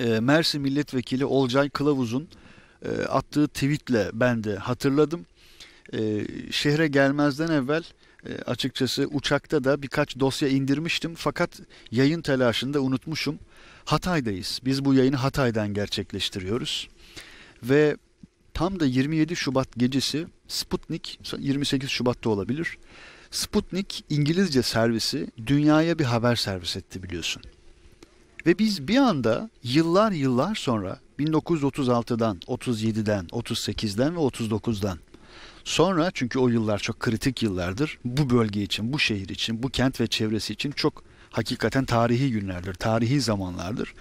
e, Mersin Milletvekili Olcay Kılavuz'un e, attığı tweetle ben de hatırladım. E, şehre gelmezden evvel e, açıkçası uçakta da birkaç dosya indirmiştim fakat yayın telaşında unutmuşum. Hatay'dayız. Biz bu yayını Hatay'dan gerçekleştiriyoruz. Ve tam da 27 Şubat gecesi Sputnik 28 Şubat'ta olabilir. Sputnik İngilizce servisi dünyaya bir haber servis etti biliyorsun. Ve biz bir anda yıllar yıllar sonra 1936'dan, 37'den, 38'den ve 39'dan sonra çünkü o yıllar çok kritik yıllardır. Bu bölge için, bu şehir için, bu kent ve çevresi için çok hakikaten tarihi günlerdir, tarihi zamanlardır.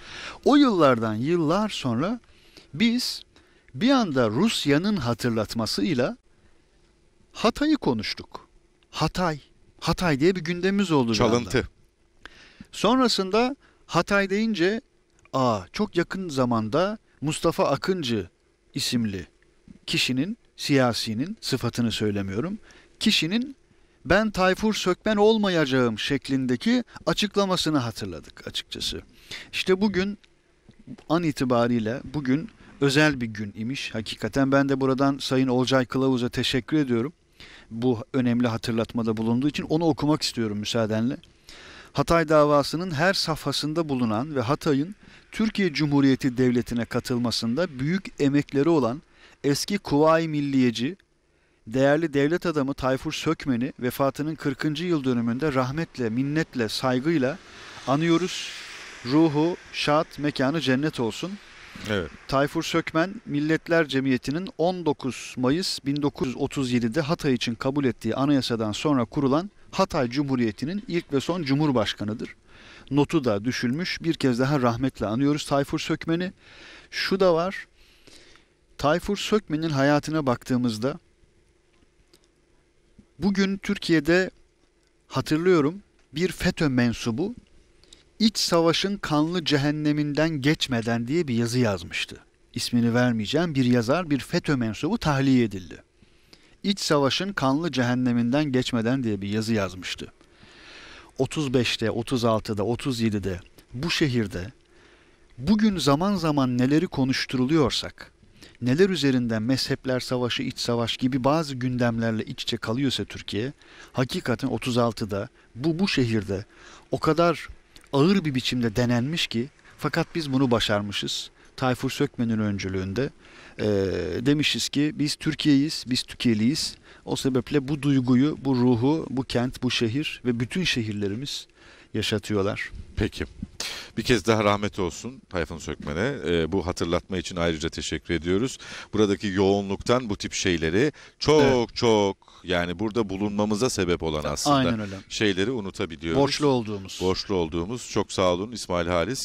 O yıllardan yıllar sonra biz bir anda Rusya'nın hatırlatmasıyla Hatay'ı konuştuk. Hatay, Hatay diye bir gündemimiz oldu. Çalıntı. Sonrasında Hatay deyince a çok yakın zamanda Mustafa Akıncı isimli kişinin, siyasinin sıfatını söylemiyorum. Kişinin ben Tayfur Sökmen olmayacağım şeklindeki açıklamasını hatırladık açıkçası. İşte bugün an itibariyle bugün özel bir gün imiş. Hakikaten ben de buradan Sayın Olcay Kılavuz'a teşekkür ediyorum. Bu önemli hatırlatmada bulunduğu için onu okumak istiyorum müsaadenle. Hatay davasının her safhasında bulunan ve Hatay'ın Türkiye Cumhuriyeti Devleti'ne katılmasında büyük emekleri olan eski Kuvayi Milliyeci, değerli devlet adamı Tayfur Sökmen'i vefatının 40. yıl dönümünde rahmetle, minnetle, saygıyla anıyoruz. Ruhu, şad, mekanı cennet olsun. Evet. Tayfur Sökmen Milletler Cemiyeti'nin 19 Mayıs 1937'de Hatay için kabul ettiği anayasadan sonra kurulan Hatay Cumhuriyeti'nin ilk ve son cumhurbaşkanıdır. Notu da düşülmüş. Bir kez daha rahmetle anıyoruz Tayfur Sökmen'i. Şu da var. Tayfur Sökmen'in hayatına baktığımızda bugün Türkiye'de hatırlıyorum bir FETÖ mensubu iç savaşın kanlı cehenneminden geçmeden diye bir yazı yazmıştı. İsmini vermeyeceğim bir yazar bir FETÖ mensubu tahliye edildi. İç savaşın kanlı cehenneminden geçmeden diye bir yazı yazmıştı. 35'te, 36'da, 37'de bu şehirde bugün zaman zaman neleri konuşturuluyorsak, neler üzerinden mezhepler savaşı, iç savaş gibi bazı gündemlerle iç içe kalıyorsa Türkiye, hakikaten 36'da bu bu şehirde o kadar ağır bir biçimde denenmiş ki fakat biz bunu başarmışız. Tayfur Sökmen'in öncülüğünde e, demişiz ki biz Türkiye'yiz, biz Türkiye'liyiz. O sebeple bu duyguyu, bu ruhu, bu kent, bu şehir ve bütün şehirlerimiz yaşatıyorlar. Peki. Bir kez daha rahmet olsun Tayfun Sökmen'e. E, bu hatırlatma için ayrıca teşekkür ediyoruz. Buradaki yoğunluktan bu tip şeyleri çok evet. çok yani burada bulunmamıza sebep olan aslında Aynen öyle. şeyleri unutabiliyoruz. Borçlu olduğumuz. Borçlu olduğumuz. Çok sağ olun İsmail Halis.